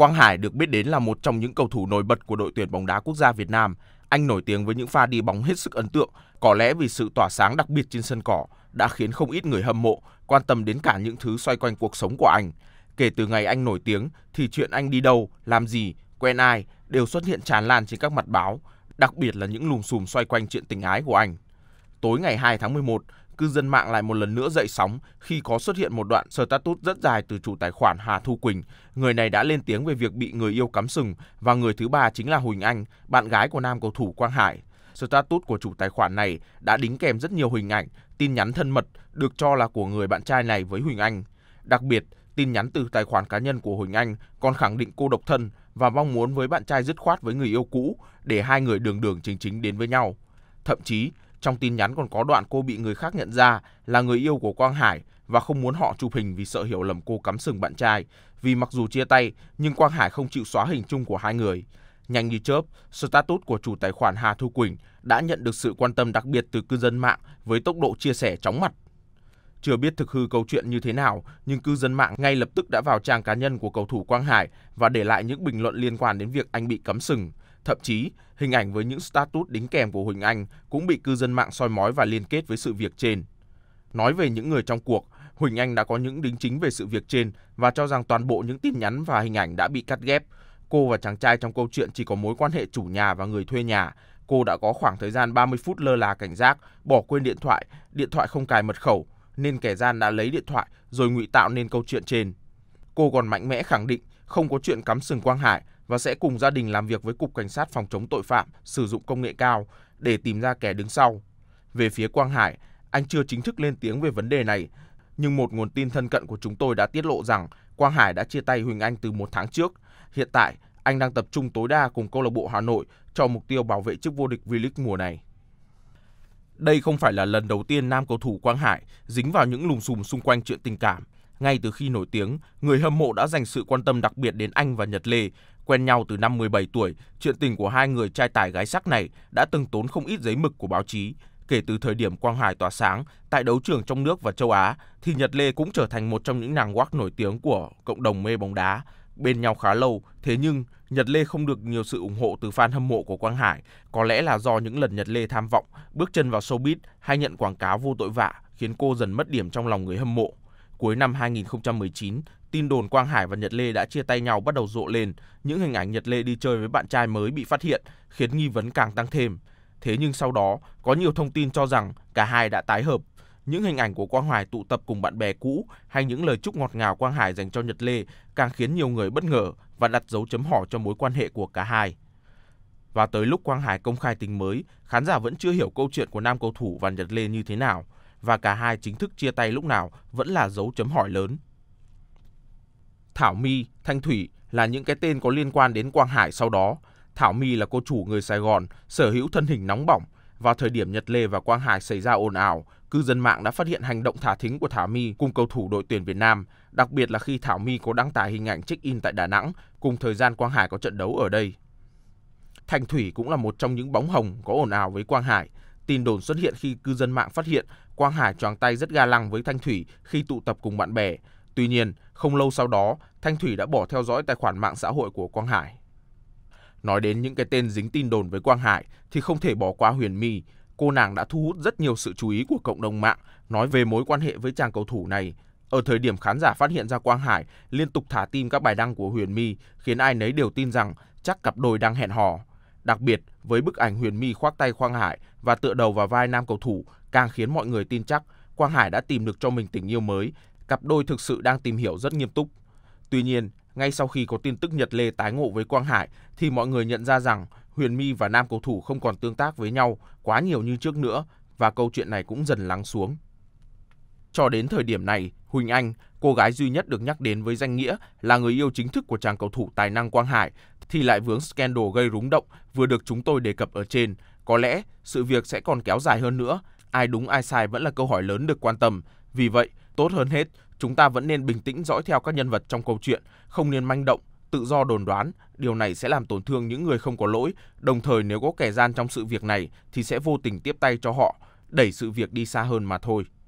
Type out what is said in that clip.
Quang Hải được biết đến là một trong những cầu thủ nổi bật của đội tuyển bóng đá quốc gia Việt Nam. Anh nổi tiếng với những pha đi bóng hết sức ấn tượng, có lẽ vì sự tỏa sáng đặc biệt trên sân cỏ đã khiến không ít người hâm mộ quan tâm đến cả những thứ xoay quanh cuộc sống của anh. Kể từ ngày anh nổi tiếng thì chuyện anh đi đâu, làm gì, quen ai đều xuất hiện tràn lan trên các mặt báo, đặc biệt là những lùm xùm xoay quanh chuyện tình ái của anh. Tối ngày 2 tháng 11, cư dân mạng lại một lần nữa dậy sóng khi có xuất hiện một đoạn status rất dài từ chủ tài khoản Hà Thu Quỳnh. Người này đã lên tiếng về việc bị người yêu cắm sừng và người thứ ba chính là Huỳnh Anh, bạn gái của nam cầu thủ Quang Hải. Status của chủ tài khoản này đã đính kèm rất nhiều hình ảnh, tin nhắn thân mật được cho là của người bạn trai này với Huỳnh Anh. Đặc biệt, tin nhắn từ tài khoản cá nhân của Huỳnh Anh còn khẳng định cô độc thân và mong muốn với bạn trai dứt khoát với người yêu cũ để hai người đường đường chính chính đến với nhau. Thậm chí, trong tin nhắn còn có đoạn cô bị người khác nhận ra là người yêu của Quang Hải và không muốn họ chụp hình vì sợ hiểu lầm cô cắm sừng bạn trai. Vì mặc dù chia tay, nhưng Quang Hải không chịu xóa hình chung của hai người. Nhanh như chớp, status của chủ tài khoản Hà Thu Quỳnh đã nhận được sự quan tâm đặc biệt từ cư dân mạng với tốc độ chia sẻ chóng mặt. Chưa biết thực hư câu chuyện như thế nào, nhưng cư dân mạng ngay lập tức đã vào trang cá nhân của cầu thủ Quang Hải và để lại những bình luận liên quan đến việc anh bị cấm sừng. Thậm chí, hình ảnh với những status đính kèm của Huỳnh Anh cũng bị cư dân mạng soi mói và liên kết với sự việc trên. Nói về những người trong cuộc, Huỳnh Anh đã có những đính chính về sự việc trên và cho rằng toàn bộ những tin nhắn và hình ảnh đã bị cắt ghép. Cô và chàng trai trong câu chuyện chỉ có mối quan hệ chủ nhà và người thuê nhà. Cô đã có khoảng thời gian 30 phút lơ là cảnh giác, bỏ quên điện thoại, điện thoại không cài mật khẩu, nên kẻ gian đã lấy điện thoại rồi ngụy tạo nên câu chuyện trên. Cô còn mạnh mẽ khẳng định không có chuyện cắm sừng Quang Hải và sẽ cùng gia đình làm việc với Cục Cảnh sát phòng chống tội phạm sử dụng công nghệ cao để tìm ra kẻ đứng sau. Về phía Quang Hải, anh chưa chính thức lên tiếng về vấn đề này, nhưng một nguồn tin thân cận của chúng tôi đã tiết lộ rằng Quang Hải đã chia tay Huỳnh Anh từ một tháng trước. Hiện tại, anh đang tập trung tối đa cùng câu lạc bộ Hà Nội cho mục tiêu bảo vệ chức vô địch V-League mùa này. Đây không phải là lần đầu tiên nam cầu thủ Quang Hải dính vào những lùm xùm xung quanh chuyện tình cảm. Ngay từ khi nổi tiếng, người hâm mộ đã dành sự quan tâm đặc biệt đến anh và Nhật Lê. Quen nhau từ năm 17 tuổi, chuyện tình của hai người trai tài gái sắc này đã từng tốn không ít giấy mực của báo chí. Kể từ thời điểm Quang Hải tỏa sáng tại đấu trường trong nước và châu Á, thì Nhật Lê cũng trở thành một trong những nàng quắc nổi tiếng của cộng đồng mê bóng đá. Bên nhau khá lâu, thế nhưng Nhật Lê không được nhiều sự ủng hộ từ fan hâm mộ của Quang Hải, có lẽ là do những lần Nhật Lê tham vọng, bước chân vào showbiz hay nhận quảng cáo vô tội vạ khiến cô dần mất điểm trong lòng người hâm mộ. Cuối năm 2019, tin đồn Quang Hải và Nhật Lê đã chia tay nhau bắt đầu rộ lên. Những hình ảnh Nhật Lê đi chơi với bạn trai mới bị phát hiện, khiến nghi vấn càng tăng thêm. Thế nhưng sau đó, có nhiều thông tin cho rằng cả hai đã tái hợp. Những hình ảnh của Quang Hải tụ tập cùng bạn bè cũ hay những lời chúc ngọt ngào Quang Hải dành cho Nhật Lê càng khiến nhiều người bất ngờ và đặt dấu chấm hỏi cho mối quan hệ của cả hai. Và tới lúc Quang Hải công khai tình mới, khán giả vẫn chưa hiểu câu chuyện của nam cầu thủ và Nhật Lê như thế nào – và cả hai chính thức chia tay lúc nào vẫn là dấu chấm hỏi lớn. Thảo My, Thanh Thủy là những cái tên có liên quan đến Quang Hải sau đó. Thảo My là cô chủ người Sài Gòn, sở hữu thân hình nóng bỏng. Vào thời điểm Nhật Lê và Quang Hải xảy ra ồn ào, cư dân mạng đã phát hiện hành động thả thính của Thảo My cùng cầu thủ đội tuyển Việt Nam, đặc biệt là khi Thảo My có đăng tải hình ảnh check-in tại Đà Nẵng cùng thời gian Quang Hải có trận đấu ở đây. Thành Thủy cũng là một trong những bóng hồng có ồn ào với Quang Hải tin đồn xuất hiện khi cư dân mạng phát hiện Quang Hải choáng tay rất ga lăng với Thanh Thủy khi tụ tập cùng bạn bè. Tuy nhiên, không lâu sau đó, Thanh Thủy đã bỏ theo dõi tài khoản mạng xã hội của Quang Hải. Nói đến những cái tên dính tin đồn với Quang Hải thì không thể bỏ qua Huyền My. Cô nàng đã thu hút rất nhiều sự chú ý của cộng đồng mạng nói về mối quan hệ với chàng cầu thủ này. Ở thời điểm khán giả phát hiện ra Quang Hải liên tục thả tim các bài đăng của Huyền My khiến ai nấy đều tin rằng chắc cặp đôi đang hẹn hò. Đặc biệt, với bức ảnh Huyền My khoác tay Quang Hải và tựa đầu vào vai nam cầu thủ càng khiến mọi người tin chắc Quang Hải đã tìm được cho mình tình yêu mới, cặp đôi thực sự đang tìm hiểu rất nghiêm túc. Tuy nhiên, ngay sau khi có tin tức Nhật Lê tái ngộ với Quang Hải thì mọi người nhận ra rằng Huyền My và nam cầu thủ không còn tương tác với nhau quá nhiều như trước nữa và câu chuyện này cũng dần lắng xuống. Cho đến thời điểm này, Huỳnh Anh, cô gái duy nhất được nhắc đến với danh nghĩa là người yêu chính thức của chàng cầu thủ tài năng Quang Hải, thì lại vướng scandal gây rúng động vừa được chúng tôi đề cập ở trên. Có lẽ sự việc sẽ còn kéo dài hơn nữa, ai đúng ai sai vẫn là câu hỏi lớn được quan tâm. Vì vậy, tốt hơn hết, chúng ta vẫn nên bình tĩnh dõi theo các nhân vật trong câu chuyện, không nên manh động, tự do đồn đoán, điều này sẽ làm tổn thương những người không có lỗi, đồng thời nếu có kẻ gian trong sự việc này thì sẽ vô tình tiếp tay cho họ, đẩy sự việc đi xa hơn mà thôi.